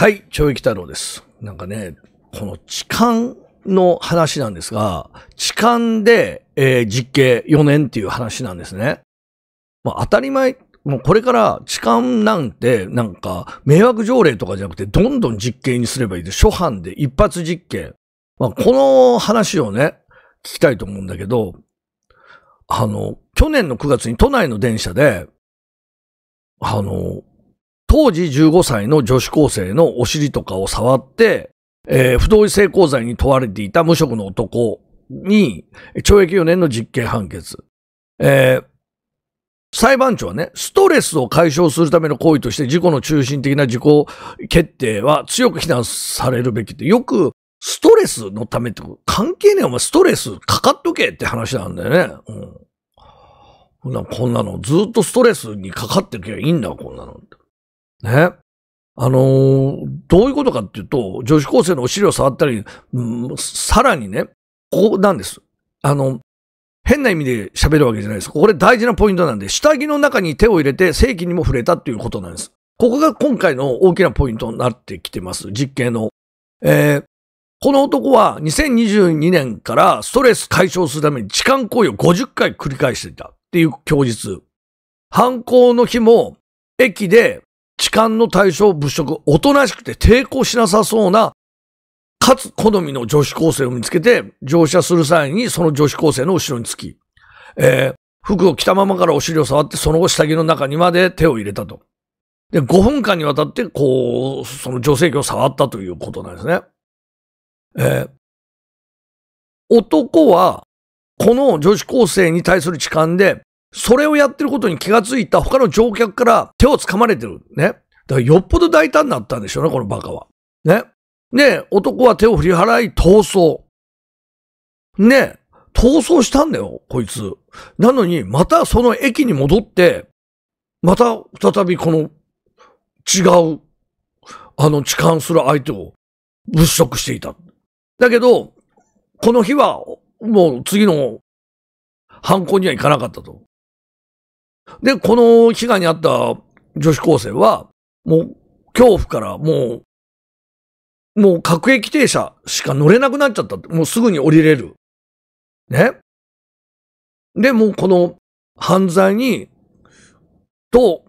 はい、懲役太郎です。なんかね、この痴漢の話なんですが、痴漢で、えー、実刑4年っていう話なんですね。まあ、当たり前、もうこれから痴漢なんて、なんか、迷惑条例とかじゃなくて、どんどん実刑にすればいいで、初犯で一発実刑。まあ、この話をね、聞きたいと思うんだけど、あの、去年の9月に都内の電車で、あの、当時15歳の女子高生のお尻とかを触って、えー、不同意性交罪に問われていた無職の男に、懲役4年の実刑判決。えー、裁判長はね、ストレスを解消するための行為として事故の中心的な事故決定は強く非難されるべきって、よくストレスのためって関係ねえお前ストレスかかっとけって話なんだよね。うん。こんなのずっとストレスにかかってきゃいいんだ、こんなのって。ね。あのー、どういうことかっていうと、女子高生のお尻を触ったり、うん、さらにね、こうなんです。あの、変な意味で喋るわけじゃないです。これ大事なポイントなんで、下着の中に手を入れて正規にも触れたっていうことなんです。ここが今回の大きなポイントになってきてます。実験の。えー、この男は2022年からストレス解消するために痴漢行為を50回繰り返していたっていう供述。犯行の日も駅で痴漢の対象物色、おとなしくて抵抗しなさそうな、かつ好みの女子高生を見つけて、乗車する際にその女子高生の後ろにつき、えー、服を着たままからお尻を触って、その後下着の中にまで手を入れたと。で、5分間にわたって、こう、その女性器を触ったということなんですね。えー、男は、この女子高生に対する痴漢で、それをやってることに気がついた他の乗客から手を掴まれてる。ね。だからよっぽど大胆だったんでしょうね、このバカは。ね。で、男は手を振り払い、逃走。ね。逃走したんだよ、こいつ。なのに、またその駅に戻って、また再びこの違う、あの痴漢する相手を物色していた。だけど、この日は、もう次の犯行には行かなかったと。で、この被害に遭った女子高生は、もう恐怖からもう、もう各駅停車しか乗れなくなっちゃったって、もうすぐに降りれる。ね。で、もうこの犯罪に、と、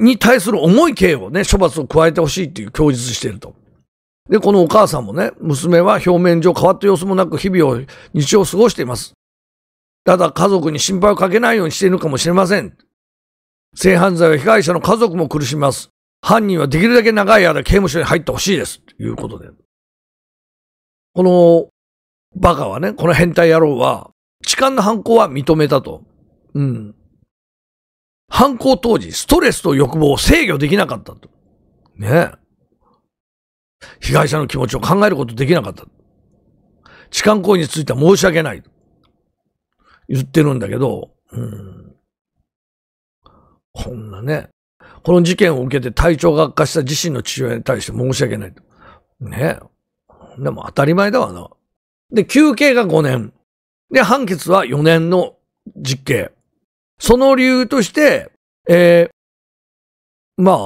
に対する重い刑をね、処罰を加えてほしいっていう供述していると。で、このお母さんもね、娘は表面上変わった様子もなく日々を、日常を過ごしています。ただ家族に心配をかけないようにしているかもしれません。性犯罪は被害者の家族も苦しみます。犯人はできるだけ長い間刑務所に入ってほしいです。ということで。この、バカはね、この変態野郎は、痴漢の犯行は認めたと。うん。犯行当時、ストレスと欲望を制御できなかったと。ね被害者の気持ちを考えることできなかった。痴漢行為については申し訳ない。言ってるんだけど、うん。こんなね、この事件を受けて体調が悪化した自身の父親に対して申し訳ないと。ねでも当たり前だわな。で、休刑が5年。で、判決は4年の実刑。その理由として、えー、まあ、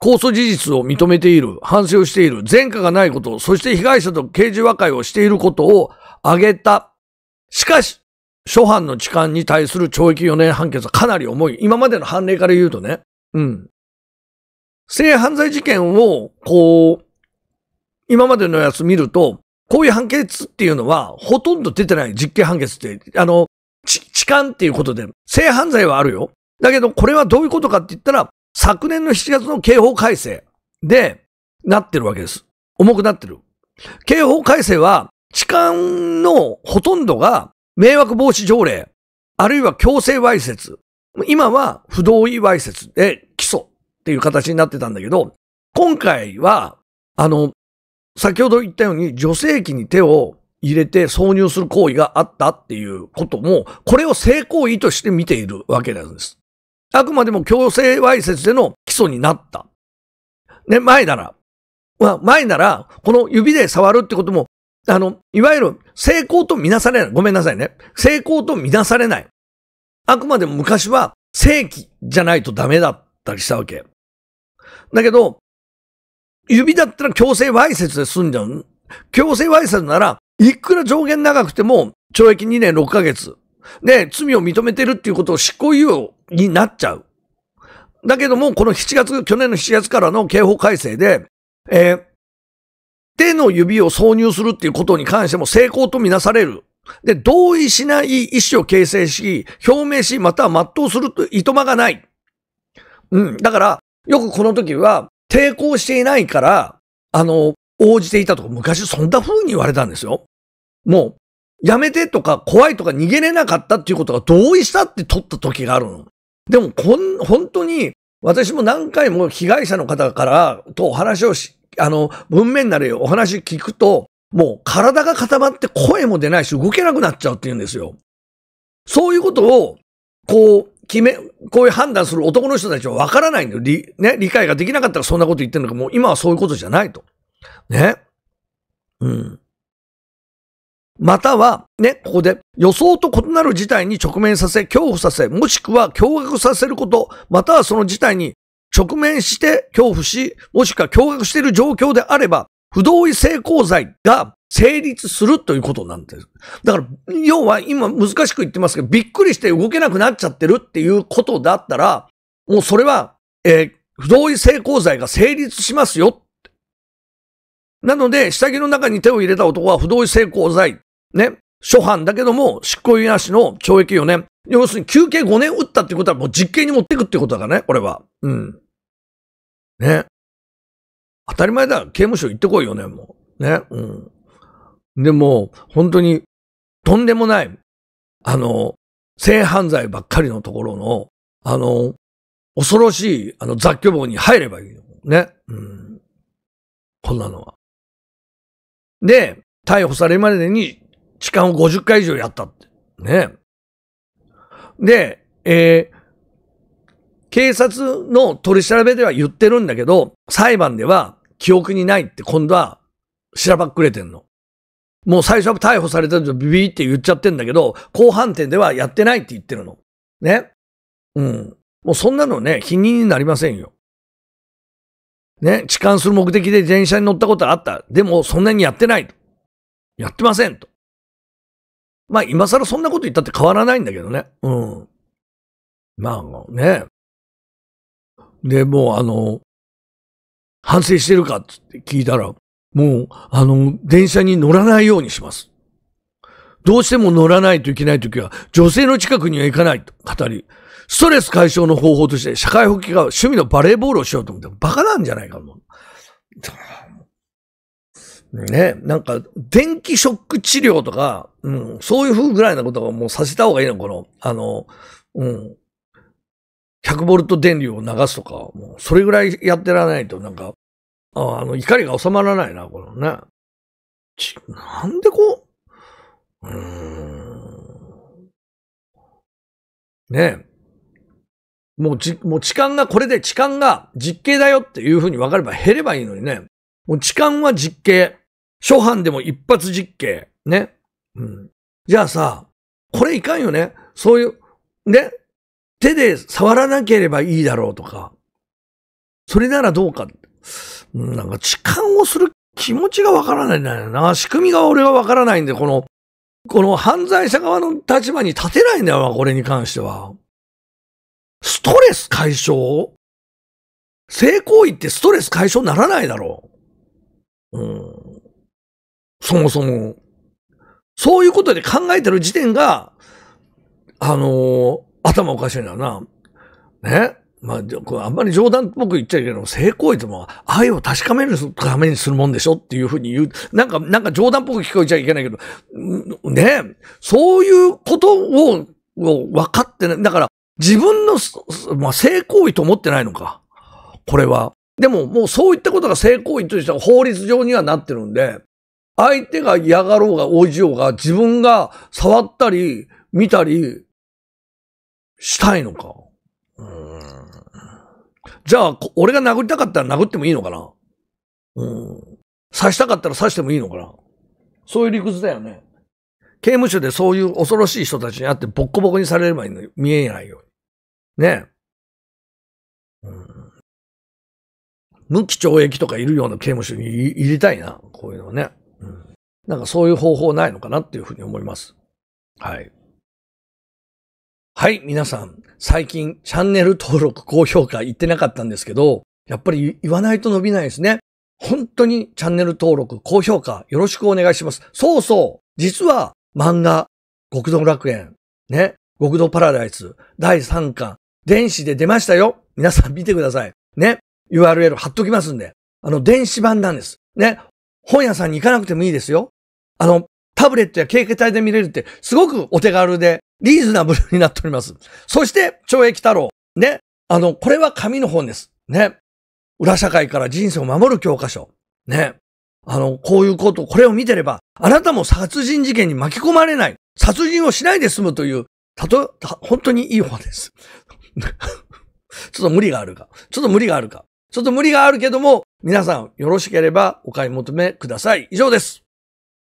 控訴事実を認めている、反省をしている、前科がないこと、そして被害者と刑事和解をしていることを挙げた。しかし、初犯の痴漢に対する懲役4年判決はかなり重い。今までの判例から言うとね。うん。性犯罪事件を、こう、今までのやつ見ると、こういう判決っていうのは、ほとんど出てない実刑判決って、あの、痴漢っていうことで、性犯罪はあるよ。だけど、これはどういうことかって言ったら、昨年の7月の刑法改正で、なってるわけです。重くなってる。刑法改正は、痴漢のほとんどが、迷惑防止条例、あるいは強制わいせつ、今は不同意わいせつで起訴っていう形になってたんだけど、今回は、あの、先ほど言ったように女性器に手を入れて挿入する行為があったっていうことも、これを性行為として見ているわけなんです。あくまでも強制わいせつでの起訴になった。ね、前なら、まあ、前なら、この指で触るってこともあの、いわゆる成功とみなされない。ごめんなさいね。成功とみなされない。あくまでも昔は正規じゃないとダメだったりしたわけ。だけど、指だったら強制わいせつで済んじゃう。強制わいせつなら、いくら上限長くても懲役2年6ヶ月。で、罪を認めてるっていうことを執行猶予になっちゃう。だけども、この7月、去年の7月からの刑法改正で、えー、手の指を挿入するっていうことに関しても成功とみなされる。で、同意しない意思を形成し、表明し、または全うするという図間がない。うん。だから、よくこの時は、抵抗していないから、あの、応じていたとか、昔そんな風に言われたんですよ。もう、やめてとか、怖いとか、逃げれなかったっていうことが同意したって取った時があるの。でも、こん、本当に、私も何回も被害者の方からとお話をし、あの、文面なりお話聞くと、もう体が固まって声も出ないし動けなくなっちゃうって言うんですよ。そういうことを、こう、決め、こういう判断する男の人たちはわからないんだよ。理、ね、理解ができなかったらそんなこと言ってるのか、もう今はそういうことじゃないと。ね。うん。または、ね、ここで、予想と異なる事態に直面させ、恐怖させ、もしくは驚愕させること、またはその事態に直面して恐怖し、もしくは驚愕している状況であれば、不同意性交罪が成立するということなんです。だから、要は今難しく言ってますけど、びっくりして動けなくなっちゃってるっていうことだったら、もうそれは、えー、不同意性交罪が成立しますよ。なので、下着の中に手を入れた男は不同意性交罪。ね。初犯だけども、執行猶予なしの懲役4年。要するに休憩5年打ったってことはもう実刑に持ってくってことだからね、これは。うん。ね。当たり前だ。刑務所行ってこいよね、もう。ね。うん。でも、本当に、とんでもない、あの、性犯罪ばっかりのところの、あの、恐ろしい、あの、雑居房に入ればいいよ。ね。うん。こんなのは。で、逮捕されるまでに痴漢を50回以上やったって。ね。で、えー、警察の取り調べでは言ってるんだけど、裁判では記憶にないって今度はしらばっくれてんの。もう最初は逮捕されたんじゃビビって言っちゃってんだけど、後半点ではやってないって言ってるの。ね。うん。もうそんなのね、否認になりませんよ。ね、痴漢する目的で電車に乗ったことあった。でも、そんなにやってないと。やってませんと。まあ今更そんなこと言ったって変わらないんだけどね。うん。まあね。で、もうあの、反省してるかって聞いたら、もうあの、電車に乗らないようにします。どうしても乗らないといけないときは、女性の近くには行かないと語り、ストレス解消の方法として、社会復帰が趣味のバレーボールをしようと思って、バカなんじゃないかも。ね、なんか、電気ショック治療とか、うん、そういう風ぐらいなことがもうさせた方がいいの、この、あの、うん、100ボルト電流を流すとか、もうそれぐらいやってらないと、なんか、ああの、怒りが収まらないな、このね。ち、なんでこう、うーん。ねえ。もうじ、もう痴漢がこれで痴漢が実刑だよっていう風に分かれば減ればいいのにね。もう痴漢は実刑。初犯でも一発実刑。ね。うん。じゃあさ、これいかんよね。そういう、ね。手で触らなければいいだろうとか。それならどうか。なんか痴漢をする気持ちがわからないんだよな。仕組みが俺はわからないんで、この、この犯罪者側の立場に立てないんだよな、これに関しては。ストレス解消性行為ってストレス解消ならないだろう。うん。そもそも。そういうことで考えてる時点が、あのー、頭おかしいんだな。ね。まあ、あんまり冗談っぽく言っちゃいけないけど、性行為とも愛を確かめるためにするもんでしょっていうふうに言う。なんか、なんか冗談っぽく聞こえちゃいけないけど、ねそういうことを、を分かってない。だから、自分の、まあ、性行為と思ってないのか。これは。でも、もうそういったことが性行為としては法律上にはなってるんで、相手が嫌がろうが応じようが、自分が触ったり、見たり、したいのか。うん。じゃあ、俺が殴りたかったら殴ってもいいのかな。うん。刺したかったら刺してもいいのかな。そういう理屈だよね。刑務所でそういう恐ろしい人たちに会ってボッコボコにされればいいの見えないよねうん。無期懲役とかいるような刑務所に入れたいな。こういうのね。なんかそういう方法ないのかなっていうふうに思います。はい。はい、皆さん、最近チャンネル登録、高評価言ってなかったんですけど、やっぱり言わないと伸びないですね。本当にチャンネル登録、高評価よろしくお願いします。そうそう実は漫画、極道楽園、ね、極道パラダイス、第3巻、電子で出ましたよ皆さん見てください。ね、URL 貼っときますんで。あの、電子版なんです。ね、本屋さんに行かなくてもいいですよ。あの、タブレットや携帯で見れるって、すごくお手軽で、リーズナブルになっております。そして、懲役太郎。ね。あの、これは紙の本です。ね。裏社会から人生を守る教科書。ね。あの、こういうこと、これを見てれば、あなたも殺人事件に巻き込まれない。殺人をしないで済むという、たと、本当にいい本です。ちょっと無理があるか。ちょっと無理があるか。ちょっと無理があるけども、皆さんよろしければお買い求めください。以上です。